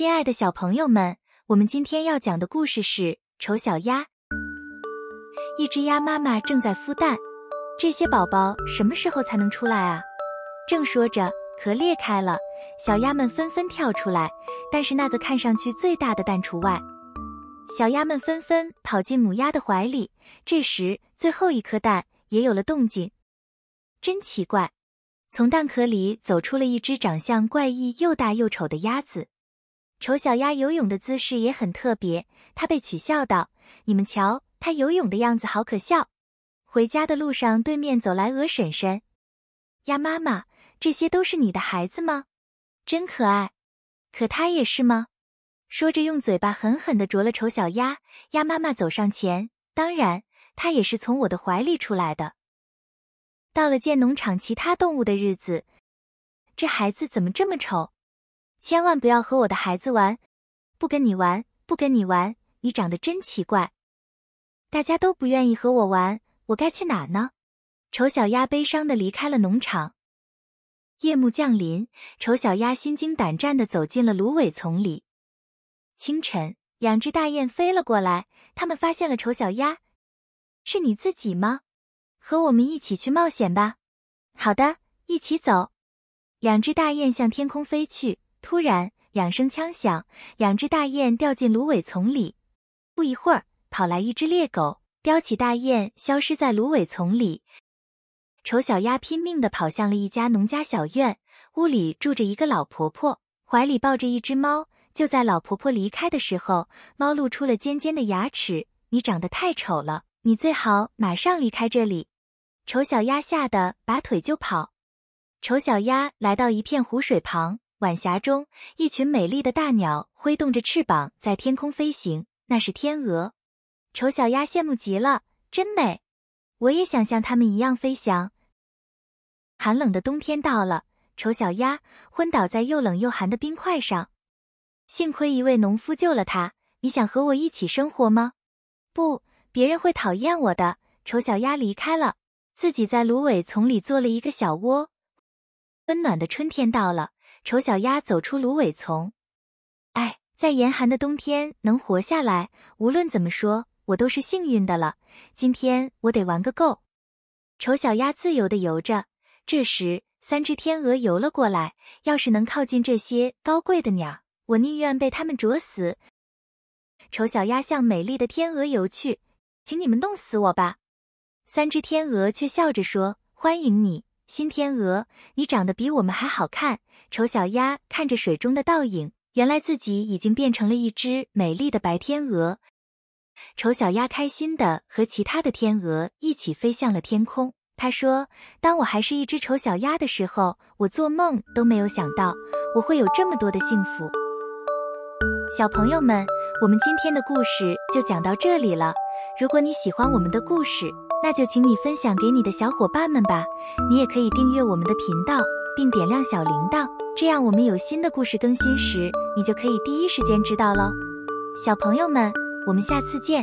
亲爱的小朋友们，我们今天要讲的故事是《丑小鸭》。一只鸭妈妈正在孵蛋，这些宝宝什么时候才能出来啊？正说着，壳裂开了，小鸭们纷纷跳出来，但是那个看上去最大的蛋除外。小鸭们纷纷跑进母鸭的怀里。这时，最后一颗蛋也有了动静，真奇怪！从蛋壳里走出了一只长相怪异、又大又丑的鸭子。丑小鸭游泳的姿势也很特别，它被取笑道：“你们瞧，它游泳的样子好可笑。”回家的路上，对面走来鹅婶婶：“鸭妈妈，这些都是你的孩子吗？真可爱。可他也是吗？”说着，用嘴巴狠狠的啄了丑小鸭。鸭妈妈走上前：“当然，它也是从我的怀里出来的。”到了见农场其他动物的日子，这孩子怎么这么丑？千万不要和我的孩子玩，不跟你玩，不跟你玩，你长得真奇怪，大家都不愿意和我玩，我该去哪呢？丑小鸭悲伤的离开了农场。夜幕降临，丑小鸭心惊胆战的走进了芦苇丛里。清晨，两只大雁飞了过来，它们发现了丑小鸭，是你自己吗？和我们一起去冒险吧。好的，一起走。两只大雁向天空飞去。突然，两声枪响，两只大雁掉进芦苇丛里。不一会儿，跑来一只猎狗，叼起大雁，消失在芦苇丛里。丑小鸭拼命的跑向了一家农家小院，屋里住着一个老婆婆，怀里抱着一只猫。就在老婆婆离开的时候，猫露出了尖尖的牙齿：“你长得太丑了，你最好马上离开这里。”丑小鸭吓得拔腿就跑。丑小鸭来到一片湖水旁。晚霞中，一群美丽的大鸟挥动着翅膀在天空飞行，那是天鹅。丑小鸭羡慕极了，真美，我也想像它们一样飞翔。寒冷的冬天到了，丑小鸭昏倒在又冷又寒的冰块上，幸亏一位农夫救了它。你想和我一起生活吗？不，别人会讨厌我的。丑小鸭离开了，自己在芦苇丛里做了一个小窝。温暖的春天到了。丑小鸭走出芦苇丛，哎，在严寒的冬天能活下来，无论怎么说，我都是幸运的了。今天我得玩个够。丑小鸭自由地游着，这时三只天鹅游了过来。要是能靠近这些高贵的鸟我宁愿被它们啄死。丑小鸭向美丽的天鹅游去，请你们弄死我吧。三只天鹅却笑着说：“欢迎你。”新天鹅，你长得比我们还好看。丑小鸭看着水中的倒影，原来自己已经变成了一只美丽的白天鹅。丑小鸭开心的和其他的天鹅一起飞向了天空。他说：“当我还是一只丑小鸭的时候，我做梦都没有想到，我会有这么多的幸福。”小朋友们，我们今天的故事就讲到这里了。如果你喜欢我们的故事，那就请你分享给你的小伙伴们吧，你也可以订阅我们的频道，并点亮小铃铛，这样我们有新的故事更新时，你就可以第一时间知道喽。小朋友们，我们下次见。